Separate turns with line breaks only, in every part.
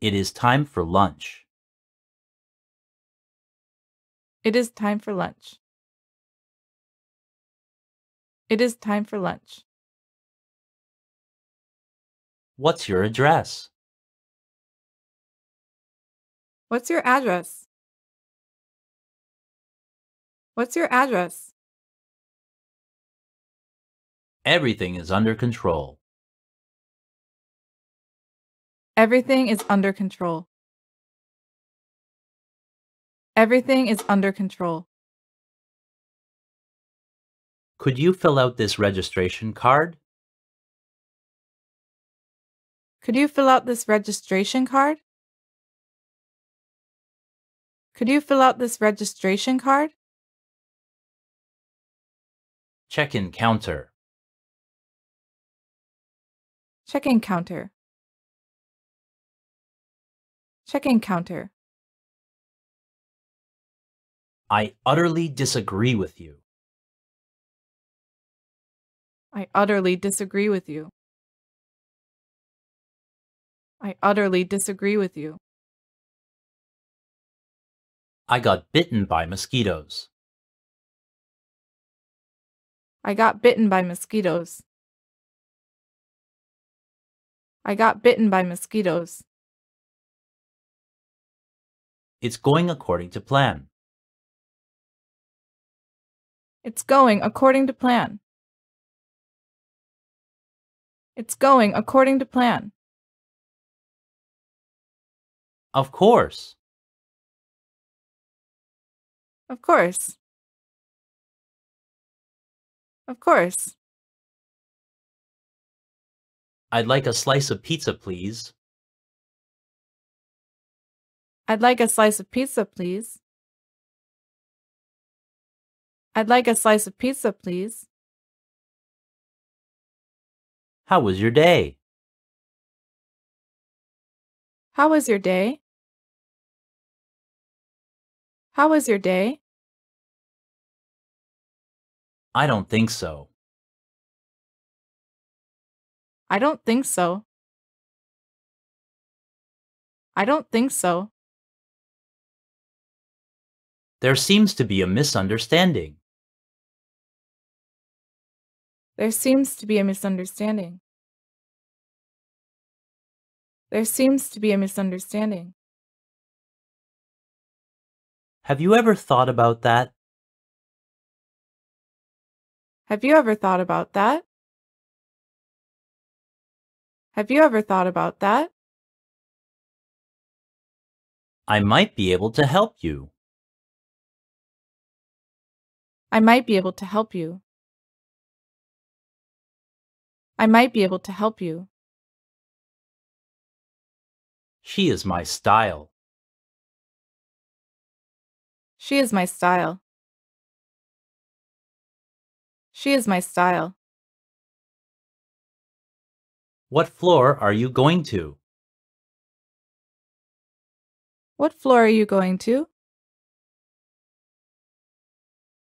It is time for lunch. It is time for lunch. It is time for lunch. What's your address? What's your address? What's your address? Everything is under control. Everything is under control. Everything is under control. Could you fill out this registration card? Could you fill out this registration card? Could you fill out this registration card? Check-in counter. Check-in counter. Check-in counter. I utterly disagree with you. I utterly disagree with you. I utterly disagree with you. I got bitten by mosquitoes. I got bitten by mosquitoes. I got bitten by mosquitoes. It's going according to plan. It's going according to plan. It's going according to plan. Of course. Of course. Of course. I'd like a slice of pizza, please. I'd like a slice of pizza, please. I'd like a slice of pizza, please. How was your day? How was your day? How was your day? I don't think so. I don't think so. I don't think so. There seems to be a misunderstanding. There seems to be a misunderstanding. There seems to be a misunderstanding. Have you ever thought about that? Have you ever thought about that? Have you ever thought about that? I might be able to help you. I might be able to help you. I might be able to help you. She is my style. She is my style. She is my style. What floor are you going to? What floor are you going to?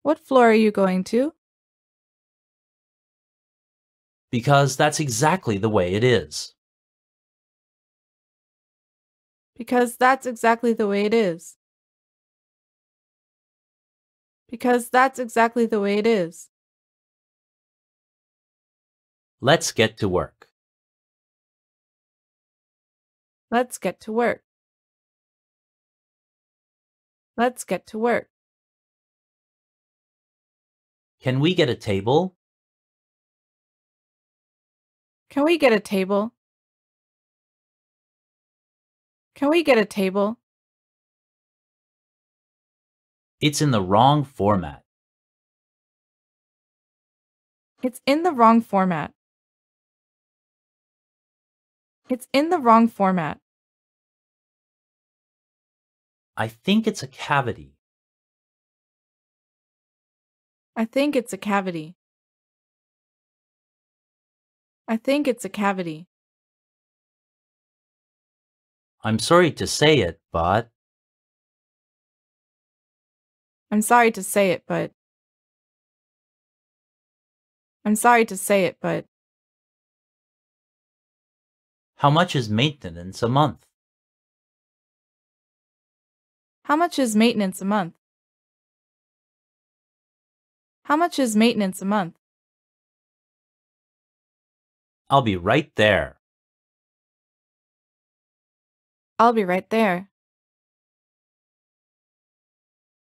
What floor are you going to? Because that's exactly the way it is. Because that's exactly the way it is. Because that's exactly the way it is. Let's get to work. Let's get to work. Let's get to work. Can we get a table? Can we get a table? Can we get a table? It's in the wrong format. It's in the wrong format. It's in the wrong format. I think it's a cavity. I think it's a cavity. I think it's a cavity. I'm sorry to say it, but. I'm sorry to say it, but. I'm sorry to say it, but. How much is maintenance a month? How much is maintenance a month? How much is maintenance a month? I'll be right there. I'll be right there.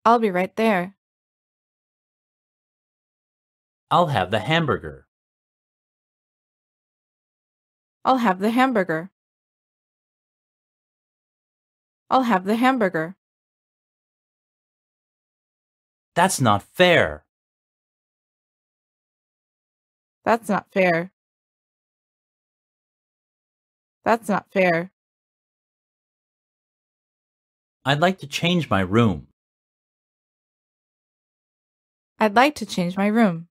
I'll be right there. I'll have the hamburger. I'll have the hamburger. I'll have the hamburger. That's not fair. That's not fair. That's not fair. I'd like to change my room. I'd like to change my room.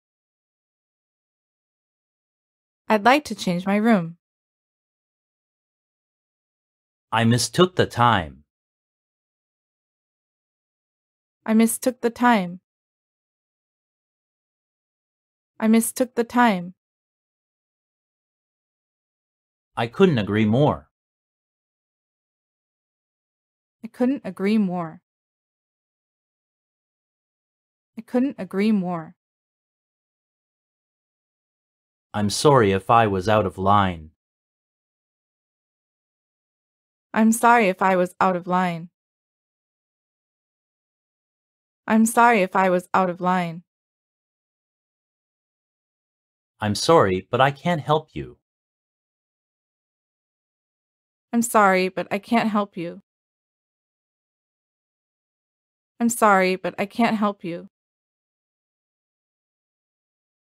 I'd like to change my room. I mistook the time. I mistook the time. I mistook the time. I couldn't agree more. I couldn't agree more. I couldn't agree more. I'm sorry if I was out of line. I'm sorry if I was out of line. I'm sorry if I was out of line. I'm sorry, but I can't help you. I'm sorry, but I can't help you. I'm sorry, but I can't help you.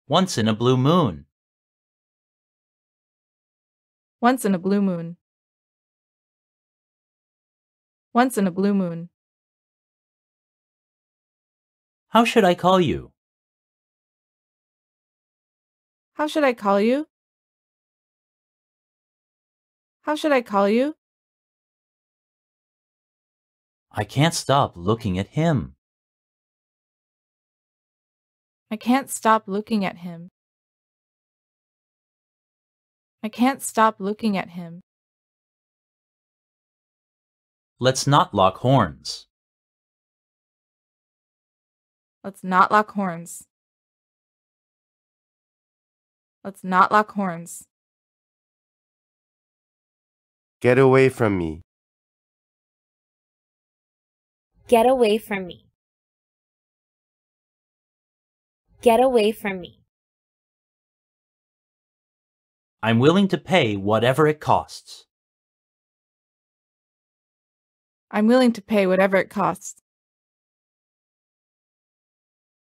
Once in a blue moon. Once in a blue moon. Once in a blue moon. How should I call you? How should I call you? How should I call you? I can't stop looking at him. I can't stop looking at him. I can't stop looking at him. Let's not lock horns. Let's not lock horns. Let's not lock horns. Get away from me. Get away from me. Get away from me. I'm willing to pay whatever it costs. I'm willing to pay whatever it costs.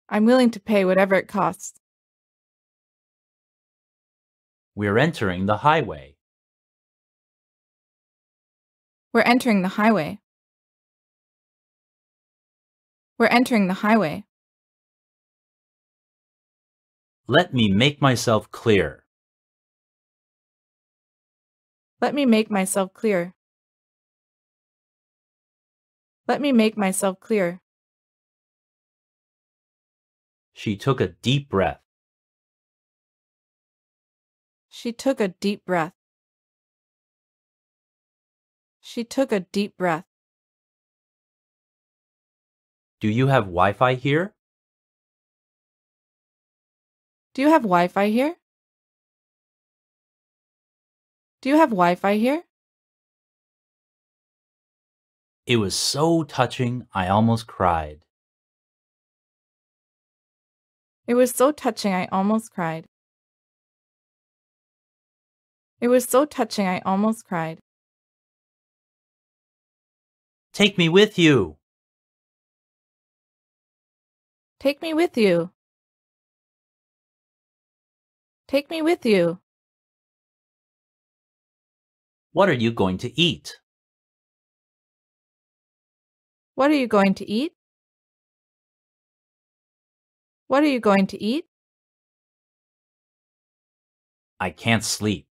I'm willing to pay whatever it costs. We're entering the highway. We're entering the highway. We're entering the highway. Let me make myself clear. Let me make myself clear. Let me make myself clear. She took a deep breath. She took a deep breath. She took a deep breath. Do you have Wi Fi here? Do you have Wi Fi here? Do you have Wi Fi here? It was so touching, I almost cried. It was so touching, I almost cried. It was so touching I almost cried. Take me with you. Take me with you. Take me with you. What are you going to eat? What are you going to eat? What are you going to eat? I can't sleep.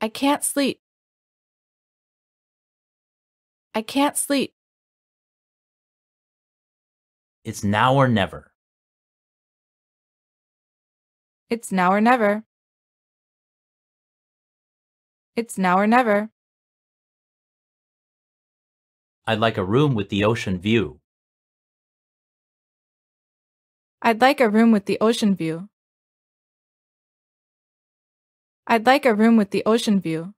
I can't sleep. I can't sleep. It's now or never. It's now or never. It's now or never. I'd like a room with the ocean view. I'd like a room with the ocean view. I'd like a room with the ocean view.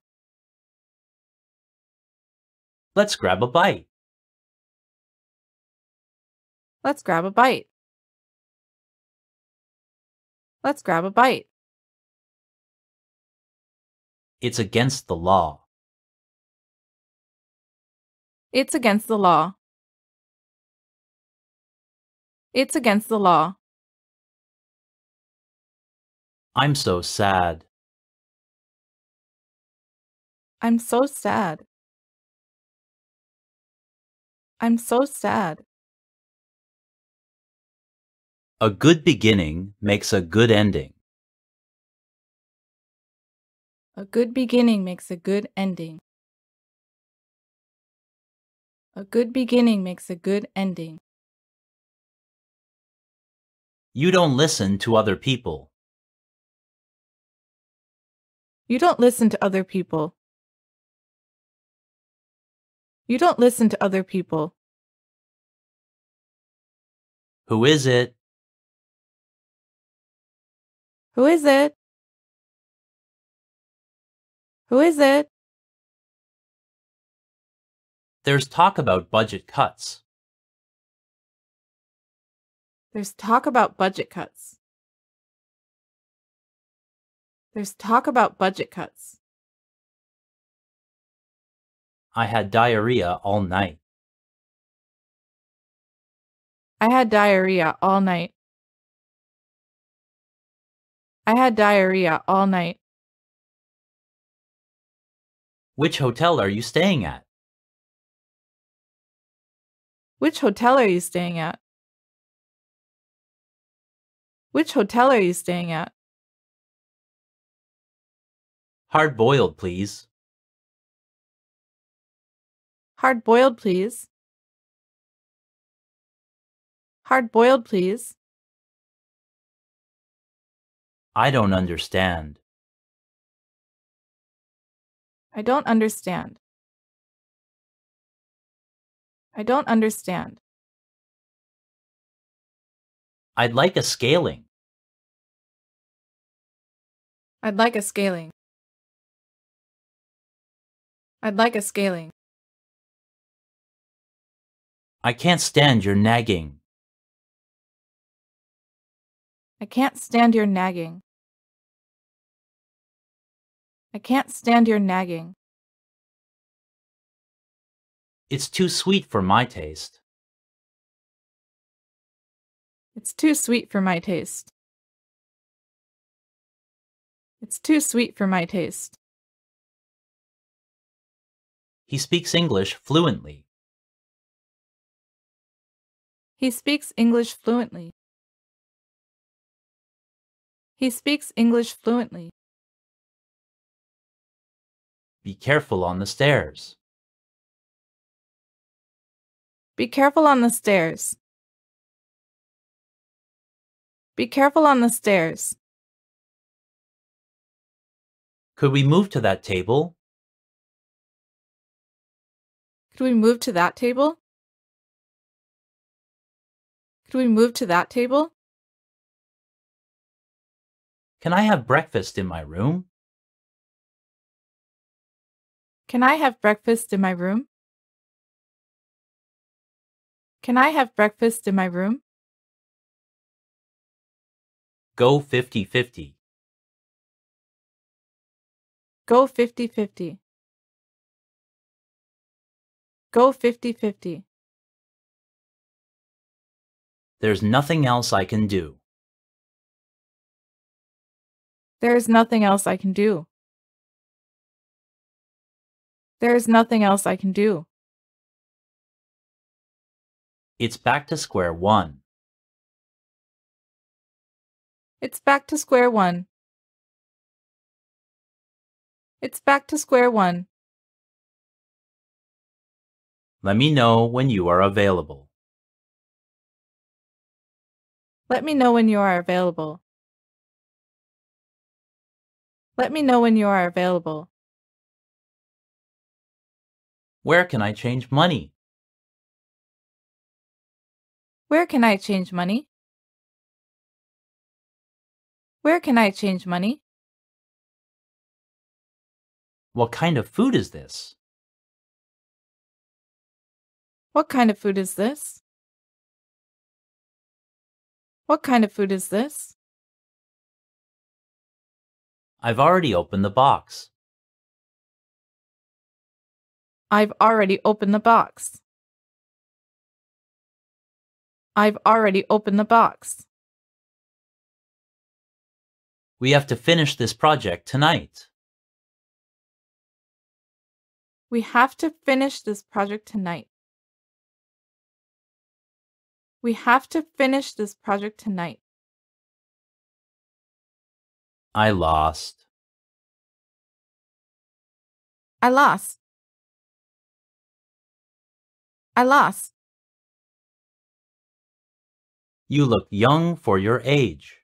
Let's grab a bite. Let's grab a bite. Let's grab a bite. It's against the law. It's against the law. It's against the law. I'm so sad. I'm so sad. I'm so sad. A good beginning makes a good ending. A good beginning makes a good ending. A good beginning makes a good ending. You don't listen to other people. You don't listen to other people. You don't listen to other people. Who is it? Who is it? Who is it? There's talk about budget cuts. There's talk about budget cuts. There's talk about budget cuts. I had diarrhea all night. I had diarrhea all night. I had diarrhea all night. Which hotel are you staying at? Which hotel are you staying at? Which hotel are you staying at? Hard boiled, please. Hard boiled, please. Hard boiled, please. I don't understand. I don't understand. I don't understand. I'd like a scaling. I'd like a scaling. I'd like a scaling. I can't stand your nagging. I can't stand your nagging. I can't stand your nagging. It's too sweet for my taste. It's too sweet for my taste. It's too sweet for my taste. He speaks English fluently. He speaks English fluently. He speaks English fluently. Be careful on the stairs. Be careful on the stairs. Be careful on the stairs. Could we move to that table? Could we move to that table? Could we move to that table? Can I have breakfast in my room? Can I have breakfast in my room? Can I have breakfast in my room? Go 50 50. Go 50 50. Go 50 50. There's nothing else I can do. There's nothing else I can do. There's nothing else I can do. It's back to square one. It's back to square one. It's back to square one. Let me know when you are available. Let me know when you are available. Let me know when you are available. Where can I change money? Where can I change money? Where can I change money? What kind of food is this? What kind of food is this? What kind of food is this? I've already opened the box. I've already opened the box. I've already opened the box. We have to finish this project tonight. We have to finish this project tonight. We have to finish this project tonight. I lost. I lost. I lost. You look young for your age.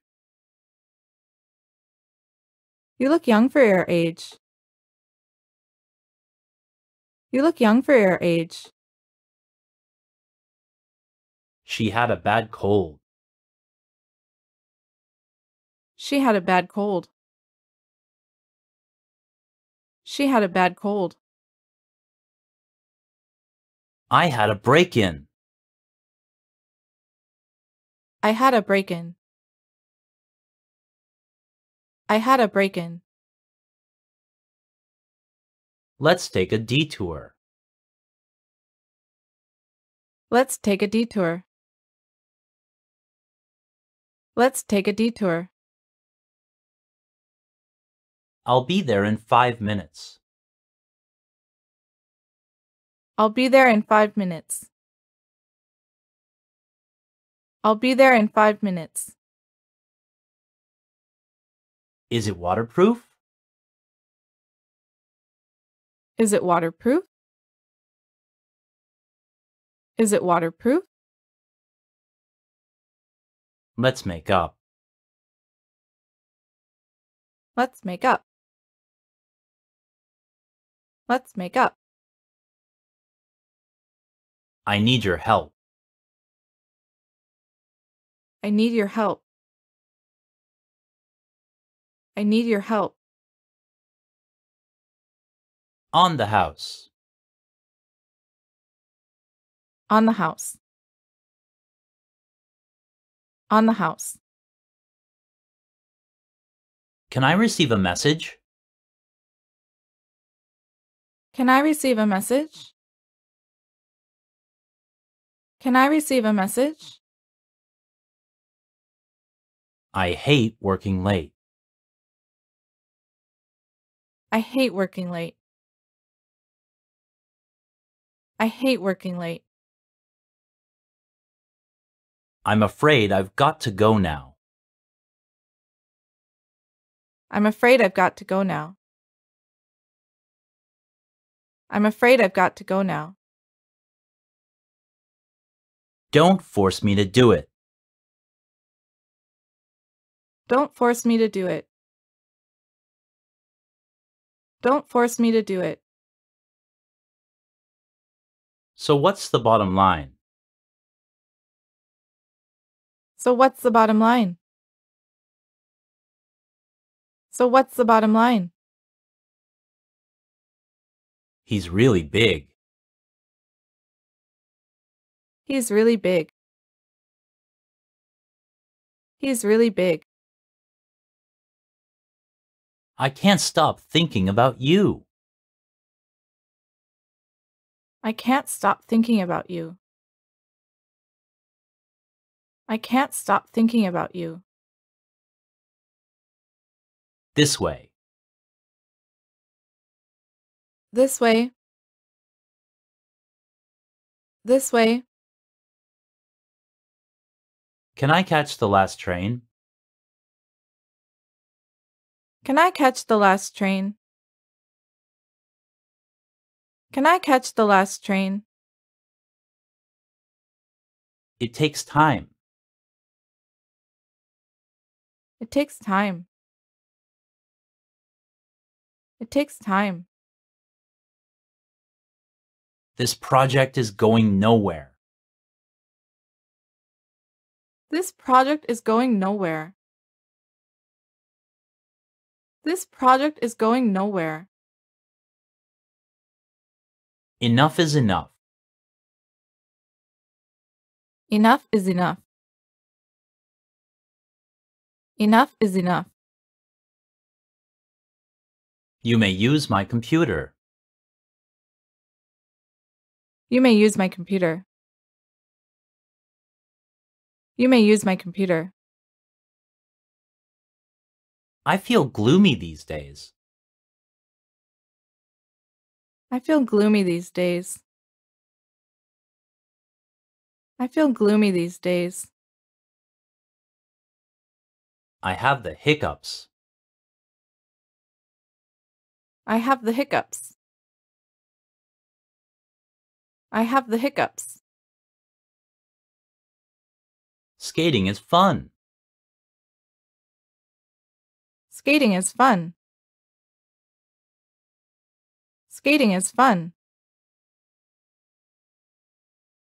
You look young for your age. You look young for your age. She had a bad cold. She had a bad cold. She had a bad cold. I had a break in. I had a break in. I had a break in. Let's take a detour. Let's take a detour. Let's take a detour. I'll be there in five minutes. I'll be there in five minutes. I'll be there in five minutes. Is it waterproof? Is it waterproof? Is it waterproof? Let's make up. Let's make up. Let's make up. I need your help. I need your help. I need your help. On the house. On the house on the house. Can I receive a message? Can I receive a message? Can I receive a message? I hate working late. I hate working late. I hate working late. I'm afraid I've got to go now. I'm afraid I've got to go now. I'm afraid I've got to go now. Don't force me to do it. Don't force me to do it. Don't force me to do it. So what's the bottom line? So what's the bottom line? So what's the bottom line? He's really big. He's really big. He's really big. I can't stop thinking about you. I can't stop thinking about you. I can't stop thinking about you. This way. This way. This way. Can I catch the last train? Can I catch the last train? Can I catch the last train? It takes time. It takes time. It takes time. This project is going nowhere. This project is going nowhere. This project is going nowhere. Enough is enough. Enough is enough. Enough is enough. You may use my computer. You may use my computer. You may use my computer. I feel gloomy these days. I feel gloomy these days. I feel gloomy these days. I have the hiccups. I have the hiccups. I have the hiccups. Skating is fun. Skating is fun. Skating is fun.